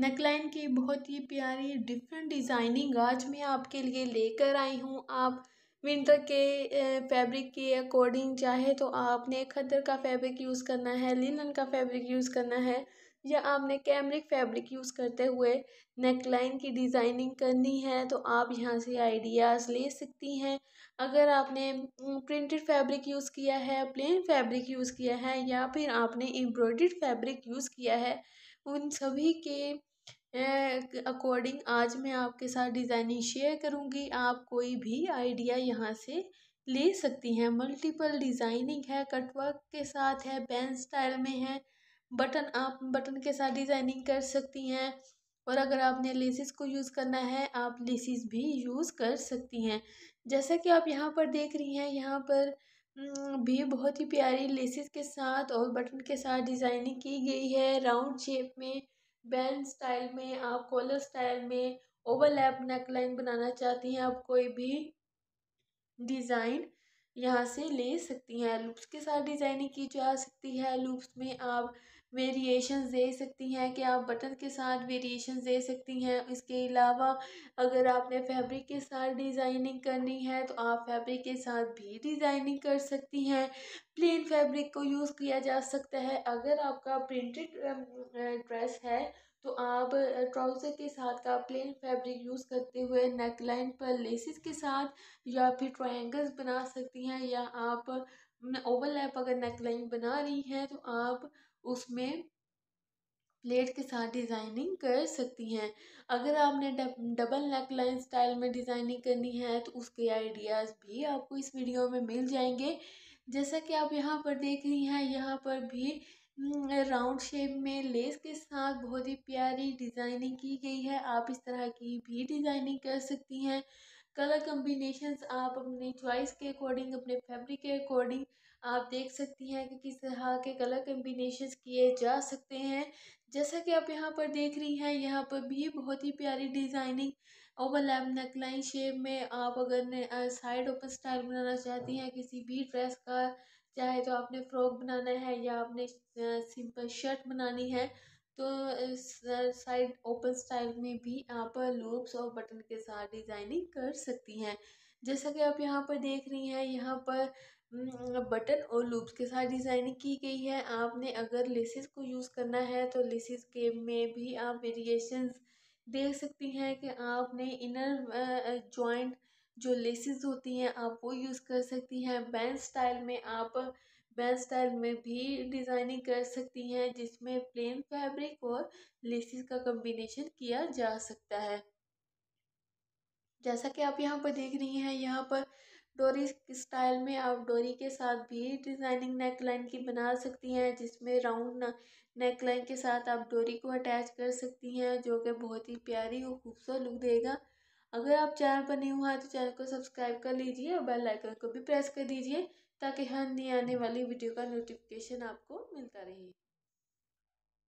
neckline की बहुत ही प्यारी डिफरेंट डिज़ाइनिंग आज मैं आपके लिए लेकर आई हूँ आप विंटर के फैब्रिक के अकॉर्डिंग चाहे तो आपने खदर का फैब्रिक यूज़ करना है लिनन का फैब्रिक यूज़ करना है या आपने कैमरिक फैब्रिक यूज़ करते हुए नेकलाइन की डिज़ाइनिंग करनी है तो आप यहाँ से आइडियाज़ ले सकती हैं अगर आपने प्रिंटेड फैब्रिक यूज़ किया है प्लेन फैब्रिक यूज़ किया है या फिर आपने एम्ब्रॉयड फैब्रिक यूज़ किया है उन सभी के अकॉर्डिंग आज मैं आपके साथ डिज़ाइनिंग शेयर करूँगी आप कोई भी आइडिया यहाँ से ले सकती हैं मल्टीपल डिज़ाइनिंग है कटवर्क के साथ है बैन स्टाइल में है बटन आप बटन के साथ डिज़ाइनिंग कर सकती हैं और अगर आपने लेसिस को यूज़ करना है आप लेसिस भी यूज़ कर सकती हैं जैसा कि आप यहाँ पर देख रही हैं यहाँ पर भी बहुत ही प्यारी लेसिस के साथ और बटन के साथ डिज़ाइनिंग की गई है राउंड शेप में बैन स्टाइल में आप कॉलर स्टाइल में ओवरलैप नेकलाइन बनाना चाहती हैं आप कोई भी डिज़ाइन यहाँ से ले सकती हैं लूप्स के साथ डिज़ाइनिंग की जा सकती है लूप्स में आप वेरिएशन दे सकती हैं कि आप बटन के साथ वेरिएशन दे सकती हैं इसके अलावा अगर आपने फैब्रिक के साथ डिज़ाइनिंग करनी है तो आप फैब्रिक के साथ भी डिज़ाइनिंग कर सकती हैं प्लीज़ फैब्रिक को यूज़ किया जा सकता है अगर आपका प्रिंटेड ड्रेस um, uh, है तो आप ट्राउज़र uh, के साथ का प्लेन फैब्रिक यूज़ करते हुए नेक लाइन पर लेसिस के साथ या फिर ट्रायंगल्स बना सकती हैं या आप ओवरलैप um, अगर नेक लाइन बना रही हैं तो आप उसमें प्लेट के साथ डिज़ाइनिंग कर सकती हैं अगर आपने डबल नेक लाइन स्टाइल में डिज़ाइनिंग करनी है तो उसके आइडियाज़ भी आपको इस वीडियो में मिल जाएंगे जैसा कि आप यहाँ पर देख रही हैं यहाँ पर भी राउंड शेप में लेस के साथ बहुत ही प्यारी डिज़ाइनिंग की गई है आप इस तरह की भी डिज़ाइनिंग कर सकती हैं कलर कम्बिनेशंस आप अपनी चॉइस के अकॉर्डिंग अपने फैब्रिक के अकॉर्डिंग आप देख सकती हैं कि किस तरह के कलर कम्बिनेशंस किए जा सकते हैं जैसा कि आप यहाँ पर देख रही हैं यहाँ पर भी बहुत ही प्यारी डिज़ाइनिंग ओवरलैप नेकलाइन शेप में आप अगर ने साइड ओपन स्टाइल बनाना चाहती हैं किसी भी ड्रेस का चाहे तो आपने फ्रॉक बनाना है या आपने सिंपल शर्ट बनानी है तो साइड ओपन स्टाइल में भी आप लूप्स और बटन के साथ डिज़ाइनिंग कर सकती हैं जैसा कि आप यहाँ पर देख रही हैं यहाँ पर बटन और लूप्स के साथ डिज़ाइनिंग की गई है आपने अगर लेसिस को यूज़ करना है तो लेसिस के में भी आप वेरिएशंस देख सकती हैं कि आपने इनर जॉइंट जो लेसेस होती हैं आप वो यूज़ कर सकती हैं बैंड स्टाइल में आप बैंड स्टाइल में भी डिज़ाइनिंग कर सकती हैं जिसमें प्लेन फैब्रिक और लेसेस का कम्बिनेशन किया जा सकता है जैसा कि आप यहाँ पर देख रही हैं यहाँ पर डोरी स्टाइल में आप डोरी के साथ भी डिज़ाइनिंग नेक लाइन की बना सकती हैं जिसमें राउंड नेक लाइन के साथ आप डोरी को अटैच कर सकती हैं जो कि बहुत ही प्यारी और खूबसूरत लुक देगा अगर आप चैनल पर नहीं हुआ तो चैनल को सब्सक्राइब कर लीजिए और बेल आइकन को भी प्रेस कर दीजिए ताकि हर नई आने वाली वीडियो का नोटिफिकेशन आपको मिलता रहे